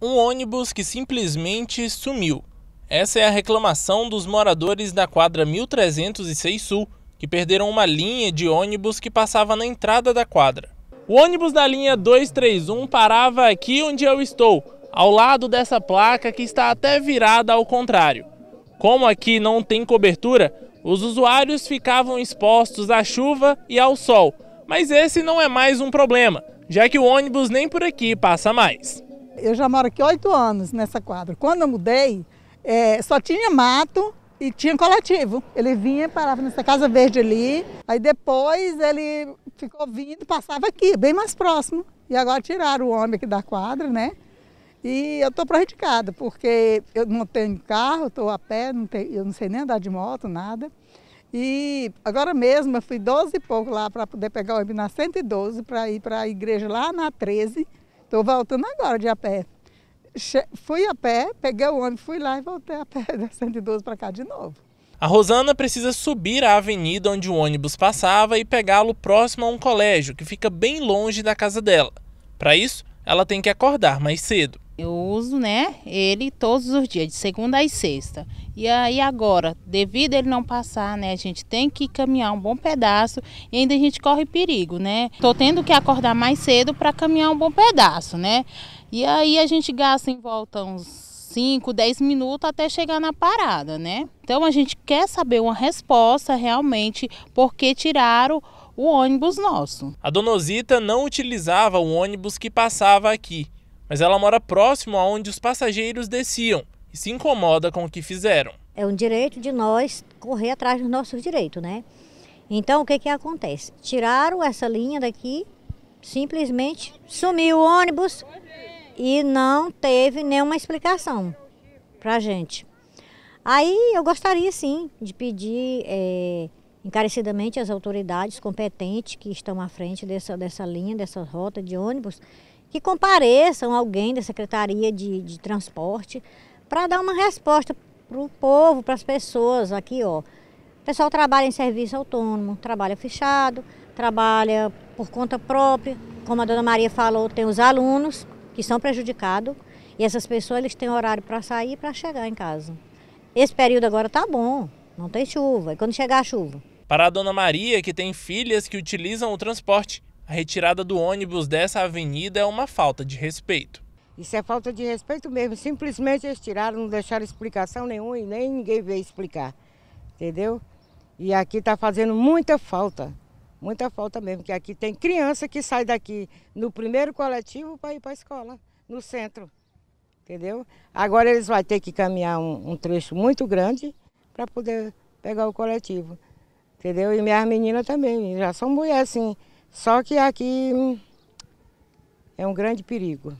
um ônibus que simplesmente sumiu. Essa é a reclamação dos moradores da quadra 1306 Sul, que perderam uma linha de ônibus que passava na entrada da quadra. O ônibus da linha 231 parava aqui onde eu estou, ao lado dessa placa que está até virada ao contrário. Como aqui não tem cobertura, os usuários ficavam expostos à chuva e ao sol, mas esse não é mais um problema, já que o ônibus nem por aqui passa mais. Eu já moro aqui oito anos nessa quadra. Quando eu mudei, é, só tinha mato e tinha coletivo. Ele vinha, parava nessa casa verde ali, aí depois ele ficou vindo, passava aqui, bem mais próximo. E agora tiraram o homem aqui da quadra, né? E eu estou prejudicada, porque eu não tenho carro, estou a pé, não tenho, eu não sei nem andar de moto, nada. E agora mesmo eu fui 12 e pouco lá para poder pegar o homem na 112 para ir para a igreja lá na 13. Estou voltando agora de a pé. Che fui a pé, peguei o ônibus, fui lá e voltei a pé da 112 para cá de novo. A Rosana precisa subir a avenida onde o ônibus passava e pegá-lo próximo a um colégio que fica bem longe da casa dela. Para isso, ela tem que acordar mais cedo uso, né? Ele todos os dias, de segunda a sexta. E aí agora, devido ele não passar, né? A gente tem que caminhar um bom pedaço e ainda a gente corre perigo, né? Tô tendo que acordar mais cedo para caminhar um bom pedaço, né? E aí a gente gasta em volta uns 5, 10 minutos até chegar na parada, né? Então a gente quer saber uma resposta realmente porque tiraram o ônibus nosso. A Donosita não utilizava o ônibus que passava aqui mas ela mora próximo aonde os passageiros desciam e se incomoda com o que fizeram. É um direito de nós correr atrás dos nossos direitos, né? Então, o que que acontece? Tiraram essa linha daqui, simplesmente sumiu o ônibus e não teve nenhuma explicação pra gente. Aí eu gostaria sim de pedir é, encarecidamente às autoridades competentes que estão à frente dessa, dessa linha, dessa rota de ônibus, que compareçam alguém da Secretaria de, de Transporte para dar uma resposta para o povo, para as pessoas aqui, ó. O pessoal trabalha em serviço autônomo, trabalha fechado, trabalha por conta própria. Como a dona Maria falou, tem os alunos que são prejudicados e essas pessoas eles têm horário para sair e para chegar em casa. Esse período agora tá bom, não tem chuva. E quando chegar a chuva? Para a dona Maria, que tem filhas que utilizam o transporte, a retirada do ônibus dessa avenida é uma falta de respeito. Isso é falta de respeito mesmo. Simplesmente eles tiraram, não deixaram explicação nenhuma e nem ninguém veio explicar. Entendeu? E aqui está fazendo muita falta. Muita falta mesmo, que aqui tem criança que sai daqui no primeiro coletivo para ir para a escola, no centro. Entendeu? Agora eles vão ter que caminhar um, um trecho muito grande para poder pegar o coletivo. Entendeu? E minhas meninas também, já são mulheres assim só que aqui é um grande perigo.